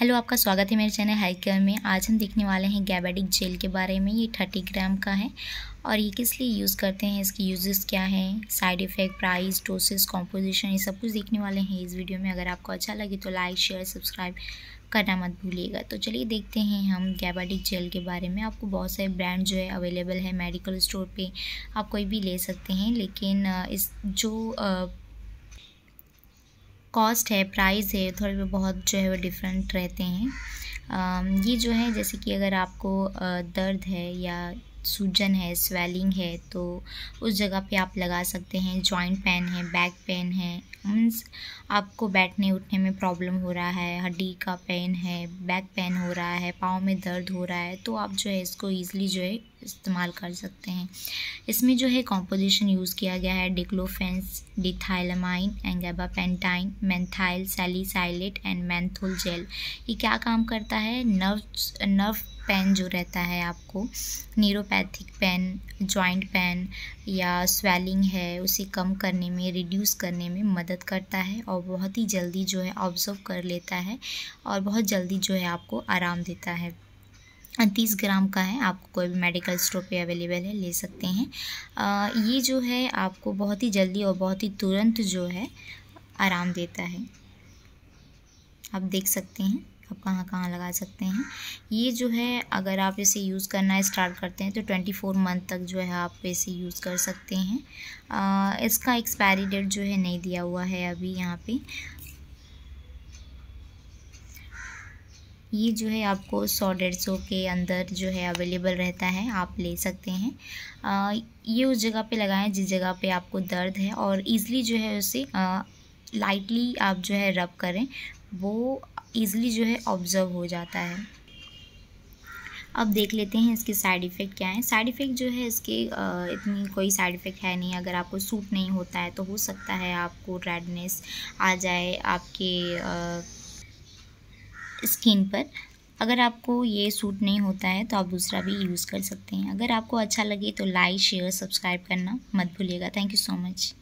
hello आपका स्वागत है मेरे चैनल हाई केयर में आज हम देखने वाले हैं गैबेडिक जेल के बारे में ये थर्टी ग्राम का है और ये किस लिए यूज़ करते हैं इसके यूजेस क्या हैं side effect price doses composition ये सब कुछ देखने वाले हैं इस वीडियो में अगर आपको अच्छा लगे तो लाइक शेयर सब्सक्राइब करना मत भूलिएगा तो चलिए देखते हैं हम गैबाडिक जेल के बारे में आपको बहुत सारे ब्रांड जो है अवेलेबल है मेडिकल स्टोर पे आप कोई भी ले सकते हैं लेकिन इस जो कॉस्ट है प्राइस है थोड़े भी बहुत जो है वो डिफरेंट रहते हैं ये जो है जैसे कि अगर आपको दर्द है या सूजन है स्वेलिंग है तो उस जगह पे आप लगा सकते हैं जॉइंट पेन है बैक पेन है मीन्स आपको बैठने उठने में प्रॉब्लम हो रहा है हड्डी का पेन है बैक पेन हो रहा है पाँव में दर्द हो रहा है तो आप जो है इसको ईज़िली जो है इस्तेमाल कर सकते हैं इसमें जो है कॉम्पोजिशन यूज़ किया गया है डिक्लोफेंस डिथाइलमाइन पेंटाइन methyl salicylate and menthol gel ये क्या काम करता है नर्व नर्व पेन जो रहता है आपको न्यूरोपैथिक पेन जॉइंट पेन या स्वेलिंग है उसे कम करने में रिड्यूस करने में मदद करता है और बहुत ही जल्दी जो है ऑब्जर्व कर लेता है और बहुत जल्दी जो है आपको आराम देता है तीस ग्राम का है आपको कोई भी मेडिकल स्टोर पे अवेलेबल है ले सकते हैं आ, ये जो है आपको बहुत ही जल्दी और बहुत ही तुरंत जो है आराम देता है आप देख सकते हैं आप कहाँ कहाँ लगा सकते हैं ये जो है अगर आप इसे यूज़ करना स्टार्ट करते हैं तो ट्वेंटी फोर मंथ तक जो है आप इसे यूज़ कर सकते हैं आ, इसका एक्सपायरी डेट जो है नहीं दिया हुआ है अभी यहाँ पर ये जो है आपको सौ डेढ़ सौ के अंदर जो है अवेलेबल रहता है आप ले सकते हैं आ, ये उस जगह पे लगाएं जिस जगह पे आपको दर्द है और ईज़िली जो है उसे लाइटली आप जो है रब करें वो ईज़िली जो है ऑब्ज़र्व हो जाता है अब देख लेते हैं इसके साइड इफ़ेक्ट क्या हैं साइड इफ़ेक्ट जो है इसके इतनी कोई साइड इफ़ेक्ट है नहीं अगर आपको सूट नहीं होता है तो हो सकता है आपको रेडनेस आ जाए आपके आ, स्किन पर अगर आपको ये सूट नहीं होता है तो आप दूसरा भी यूज़ कर सकते हैं अगर आपको अच्छा लगे तो लाइक शेयर सब्सक्राइब करना मत भूलिएगा थैंक यू सो मच